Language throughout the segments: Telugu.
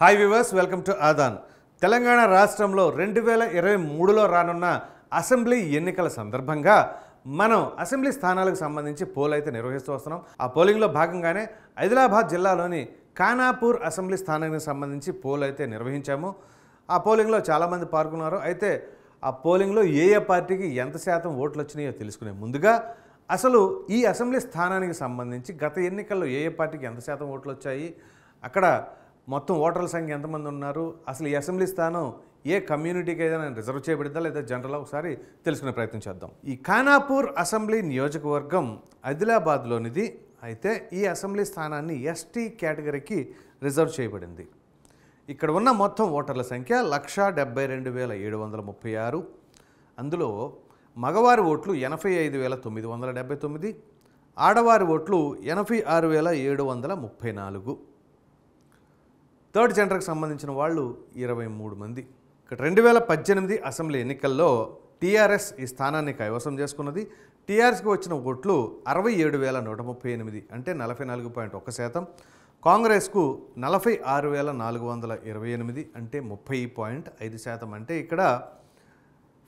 హాయ్ వివర్స్ వెల్కమ్ టు ఆదాన్ తెలంగాణ రాష్ట్రంలో రెండు వేల ఇరవై మూడులో రానున్న అసెంబ్లీ ఎన్నికల సందర్భంగా మనం అసెంబ్లీ స్థానాలకు సంబంధించి పోల్ అయితే నిర్వహిస్తూ వస్తున్నాం ఆ పోలింగ్లో భాగంగానే ఆదిలాబాద్ జిల్లాలోని ఖానాపూర్ అసెంబ్లీ స్థానానికి సంబంధించి పోల్ అయితే నిర్వహించాము ఆ పోలింగ్లో చాలామంది పాల్గొన్నారు అయితే ఆ పోలింగ్లో ఏ ఏ పార్టీకి ఎంత శాతం ఓట్లు వచ్చినాయో తెలుసుకునే ముందుగా అసలు ఈ అసెంబ్లీ స్థానానికి సంబంధించి గత ఎన్నికల్లో ఏ ఏ పార్టీకి ఎంత శాతం ఓట్లు వచ్చాయి అక్కడ మొత్తం ఓటర్ల సంఖ్య ఎంతమంది ఉన్నారు అసలు ఈ అసెంబ్లీ స్థానం ఏ కమ్యూనిటీకి ఏదైనా రిజర్వ్ చేయబడిందా లేదా జనరల్ ఒకసారి తెలుసుకునే ప్రయత్నం చేద్దాం ఈ ఖానాపూర్ అసెంబ్లీ నియోజకవర్గం ఆదిలాబాద్లోనిది అయితే ఈ అసెంబ్లీ స్థానాన్ని ఎస్టీ కేటగిరీకి రిజర్వ్ చేయబడింది ఇక్కడ ఉన్న మొత్తం ఓటర్ల సంఖ్య లక్ష డెబ్బై రెండు వేల ఏడు వందల ముప్పై ఆరు అందులో మగవారి ఓట్లు ఎనభై ఐదు వేల తొమ్మిది వందల డెబ్బై తొమ్మిది ఆడవారి ఓట్లు ఎనభై ఆరు వేల ఏడు వందల ముప్పై నాలుగు థర్డ్ జెండర్కి సంబంధించిన వాళ్ళు ఇరవై మూడు మంది ఇక్కడ రెండు వేల పద్దెనిమిది అసెంబ్లీ ఎన్నికల్లో టీఆర్ఎస్ ఈ స్థానాన్ని కైవసం చేసుకున్నది టీఆర్ఎస్కి వచ్చిన ఓట్లు అరవై ఏడు వేల నూట ముప్పై ఎనిమిది అంటే నలభై నాలుగు పాయింట్ ఒక శాతం కాంగ్రెస్కు నలభై ఆరు వేల నాలుగు వందల ఇరవై ఎనిమిది అంటే ముప్పై పాయింట్ ఐదు శాతం అంటే ఇక్కడ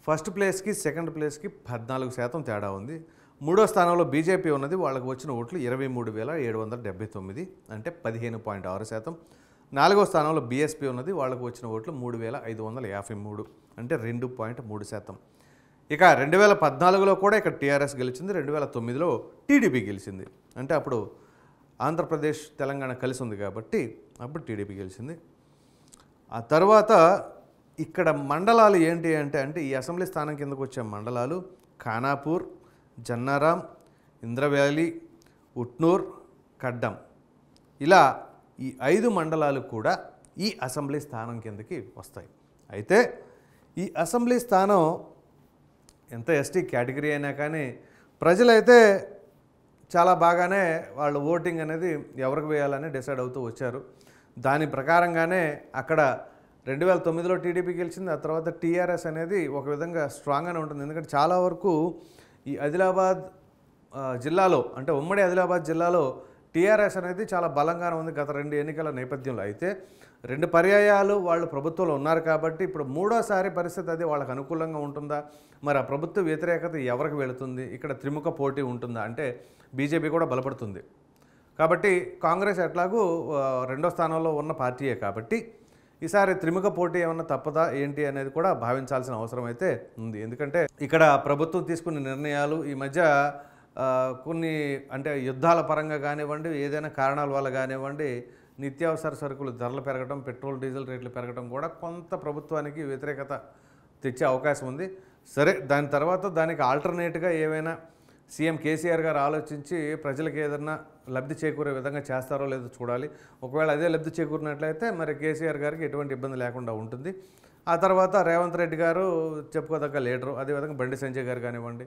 ఫస్ట్ ప్లేస్కి సెకండ్ ప్లేస్కి పద్నాలుగు శాతం తేడా ఉంది మూడో స్థానంలో బీజేపీ ఉన్నది వాళ్ళకు వచ్చిన ఓట్లు ఇరవై మూడు వేల ఏడు వందల డెబ్బై తొమ్మిది అంటే పదిహేను పాయింట్ ఆరు శాతం నాలుగో స్థానంలో బీఎస్పీ ఉన్నది వాళ్లకు వచ్చిన ఓట్లు మూడు వేల ఐదు వందల యాభై మూడు అంటే రెండు పాయింట్ మూడు శాతం ఇక రెండు వేల పద్నాలుగులో కూడా ఇక్కడ టీఆర్ఎస్ గెలిచింది రెండు వేల తొమ్మిదిలో టీడీపీ గెలిచింది అంటే అప్పుడు ఆంధ్రప్రదేశ్ తెలంగాణ కలిసి ఉంది కాబట్టి అప్పుడు టీడీపీ గెలిచింది ఆ తర్వాత ఇక్కడ మండలాలు ఏంటి అంటే అంటే ఈ అసెంబ్లీ స్థానం కిందకు వచ్చే మండలాలు ఖానాపూర్ జన్నారాం ఇంద్రవ్యాలీ ఉట్నూర్ కడ్డం ఇలా ఈ ఐదు మండలాలు కూడా ఈ అసెంబ్లీ స్థానం కిందకి వస్తాయి అయితే ఈ అసెంబ్లీ స్థానం ఎంత ఎస్టీ కేటగిరీ అయినా కానీ ప్రజలైతే చాలా బాగానే వాళ్ళు ఓటింగ్ అనేది ఎవరికి వేయాలని డిసైడ్ అవుతూ వచ్చారు దాని ప్రకారంగానే అక్కడ రెండు వేల తొమ్మిదిలో టీడీపీ గెలిచింది ఆ తర్వాత టీఆర్ఎస్ అనేది ఒక విధంగా స్ట్రాంగ్గానే ఉంటుంది ఎందుకంటే చాలా వరకు ఈ ఆదిలాబాద్ జిల్లాలో అంటే ఉమ్మడి ఆదిలాబాద్ జిల్లాలో టీఆర్ఎస్ అనేది చాలా బలంగానే ఉంది గత రెండు ఎన్నికల నేపథ్యంలో అయితే రెండు పర్యాయాలు వాళ్ళు ప్రభుత్వంలో ఉన్నారు కాబట్టి ఇప్పుడు మూడోసారి పరిస్థితి అది వాళ్ళకి అనుకూలంగా ఉంటుందా మరి ఆ ప్రభుత్వ వ్యతిరేకత ఎవరికి వెళుతుంది ఇక్కడ త్రిముఖ పోటీ ఉంటుందా అంటే బీజేపీ కూడా బలపడుతుంది కాబట్టి కాంగ్రెస్ ఎట్లాగూ రెండో స్థానంలో ఉన్న పార్టీయే కాబట్టి ఈసారి త్రిముఖ పోటీ ఏమన్నా తప్పదా ఏంటి అనేది కూడా భావించాల్సిన అవసరం అయితే ఉంది ఎందుకంటే ఇక్కడ ప్రభుత్వం తీసుకున్న నిర్ణయాలు ఈ మధ్య కొన్ని అంటే యుద్ధాల పరంగా కానివ్వండి ఏదైనా కారణాల వల్ల కానివ్వండి నిత్యావసర సరుకులు ధరలు పెరగడం పెట్రోల్ డీజిల్ రేట్లు పెరగడం కూడా కొంత ప్రభుత్వానికి వ్యతిరేకత తెచ్చే అవకాశం ఉంది సరే దాని తర్వాత దానికి ఆల్టర్నేట్గా ఏవైనా సీఎం కేసీఆర్ గారు ఆలోచించి ప్రజలకు ఏదన్నా లబ్ధి చేకూరే విధంగా చేస్తారో లేదో చూడాలి ఒకవేళ అదే లబ్ధి చేకూరినట్లయితే మరి కేసీఆర్ గారికి ఎటువంటి ఇబ్బంది లేకుండా ఉంటుంది ఆ తర్వాత రేవంత్ రెడ్డి గారు చెప్పుకోదగ్గ లీడరు అదేవిధంగా బండి సంజయ్ గారు కానివ్వండి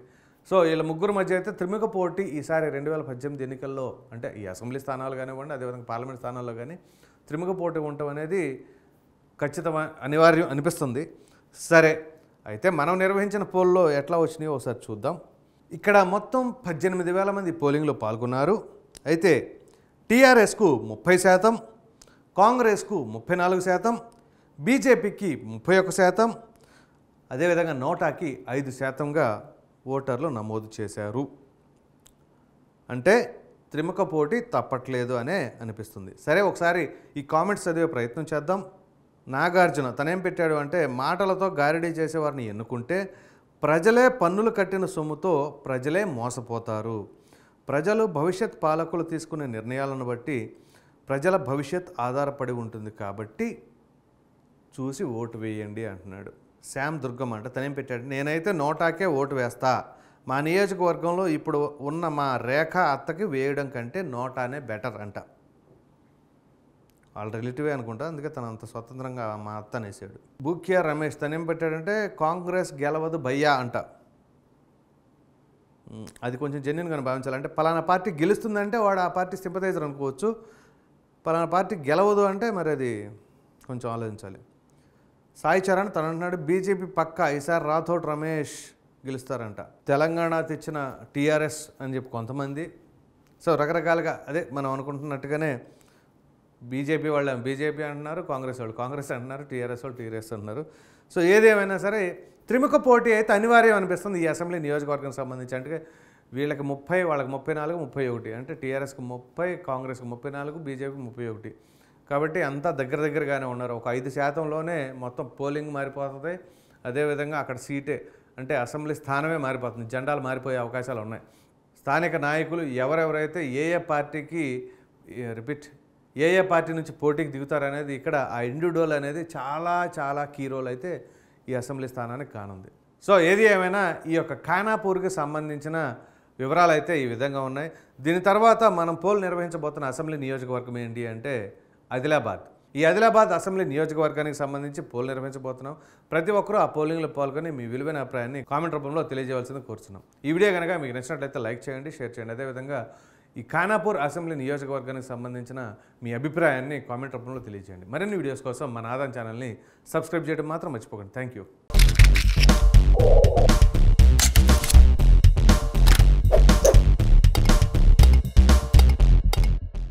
సో వీళ్ళ ముగ్గురు మధ్య అయితే త్రిముఖ పోటీ ఈసారి రెండు వేల పద్దెనిమిది ఎన్నికల్లో అంటే ఈ అసెంబ్లీ స్థానాలు కానివ్వండి అదేవిధంగా పార్లమెంట్ స్థానాల్లో కానీ త్రిముఖ పోటీ ఉండటం అనేది ఖచ్చితమైన అనివార్యం అనిపిస్తుంది సరే అయితే మనం నిర్వహించిన పోల్లో ఎట్లా వచ్చినాయో ఒకసారి చూద్దాం ఇక్కడ మొత్తం పద్దెనిమిది వేల మంది పోలింగ్లో పాల్గొన్నారు అయితే టీఆర్ఎస్కు ముప్పై శాతం కాంగ్రెస్కు ముప్పై నాలుగు శాతం బీజేపీకి ముప్పై ఒక్క శాతం అదేవిధంగా నోటాకి ఐదు శాతంగా ఓటర్లు నమోదు చేశారు అంటే త్రిముఖ పోటీ తప్పట్లేదు అనే అనిపిస్తుంది సరే ఒకసారి ఈ కామెంట్స్ చదివే ప్రయత్నం చేద్దాం నాగార్జున తనేం పెట్టాడు అంటే మాటలతో గారిడీ చేసేవారిని ఎన్నుకుంటే ప్రజలే పన్నులు కట్టిన సొమ్ముతో ప్రజలే మోసపోతారు ప్రజలు భవిష్యత్ పాలకులు తీసుకునే నిర్ణయాలను బట్టి ప్రజల భవిష్యత్ ఆధారపడి ఉంటుంది కాబట్టి చూసి ఓటు వేయండి అంటున్నాడు శ్యామ్ దుర్గం అంట తనేం పెట్టాడు నేనైతే నోటాకే ఓటు వేస్తా మా నియోజకవర్గంలో ఇప్పుడు ఉన్న మా రేఖ అత్తకి వేయడం కంటే నోటానే బెటర్ అంట వాళ్ళ రిలేటివే అనుకుంటా అందుకే తను అంత స్వతంత్రంగా మా అత్త అనేసాడు బూక్యా రమేష్ తనేం పెట్టాడంటే కాంగ్రెస్ గెలవదు భయ్యా అంట అది కొంచెం భావించాలి భావించాలంటే పలానా పార్టీ గెలుస్తుందంటే వాడు ఆ పార్టీ సింపతైజర్ అనుకోవచ్చు పలానా పార్టీ గెలవదు అంటే మరి అది కొంచెం ఆలోచించాలి సాయి చరణ్ తన అంటున్నాడు బీజేపీ పక్క ఈసారి రాథోడ్ రమేష్ గెలుస్తారంట తెలంగాణ తెచ్చిన టీఆర్ఎస్ అని చెప్పి కొంతమంది సో రకరకాలుగా అదే మనం అనుకుంటున్నట్టుగానే బీజేపీ వాళ్ళు బీజేపీ అంటున్నారు కాంగ్రెస్ వాళ్ళు కాంగ్రెస్ అంటున్నారు టీఆర్ఎస్ వాళ్ళు టీఆర్ఎస్ అంటున్నారు సో ఏదేమైనా సరే త్రిముఖ పోటీ అయితే అనివార్యం అనిపిస్తుంది ఈ అసెంబ్లీ నియోజకవర్గం సంబంధించి అంటే వీళ్ళకి ముప్పై వాళ్ళకి ముప్పై నాలుగు ముప్పై ఒకటి అంటే టీఆర్ఎస్కి ముప్పై కాంగ్రెస్కి ముప్పై నాలుగు బీజేపీ ముప్పై ఒకటి కాబట్టి అంతా దగ్గర దగ్గరగానే ఉన్నారు ఒక ఐదు శాతంలోనే మొత్తం పోలింగ్ మారిపోతుంది అదేవిధంగా అక్కడ సీటే అంటే అసెంబ్లీ స్థానమే మారిపోతుంది జెండాలు మారిపోయే అవకాశాలు ఉన్నాయి స్థానిక నాయకులు ఎవరెవరైతే ఏ ఏ పార్టీకి రిపీట్ ఏ ఏ పార్టీ నుంచి పోటీకి దిగుతారనేది ఇక్కడ ఆ ఇండివిడ్యువల్ అనేది చాలా చాలా కీ రోల్ అయితే ఈ అసెంబ్లీ స్థానానికి కానుంది సో ఏది ఏమైనా ఈ యొక్క ఖానాపూర్కి సంబంధించిన వివరాలు అయితే ఈ విధంగా ఉన్నాయి దీని తర్వాత మనం పోల్ నిర్వహించబోతున్న అసెంబ్లీ నియోజకవర్గం ఏంటి అంటే ఆదిలాబాద్ ఈ ఆదిలాబాద్ అసెంబ్లీ నియోజకవర్గానికి సంబంధించి పోల్ నిర్వహించబోతున్నాం ప్రతి ఒక్కరూ ఆ పోలింగ్లో పాల్గొని మీ విలువైన అభిప్రాయాన్ని కామెంట్ రూపంలో తెలియజేయవలసింది కోరుతున్నాం ఈ వీడియో కనుక మీకు నచ్చినట్లయితే లైక్ చేయండి షేర్ చేయండి అదేవిధంగా ఈ ఖానాపూర్ అసెంబ్లీ నియోజకవర్గానికి సంబంధించిన మీ అభిప్రాయాన్ని కామెంట్ రూపంలో తెలియజేయండి మరిన్ని వీడియోస్ కోసం మన ఆదాన్ ఛానల్ని సబ్స్క్రైబ్ చేయడం మాత్రం మర్చిపోకండి థ్యాంక్ యూ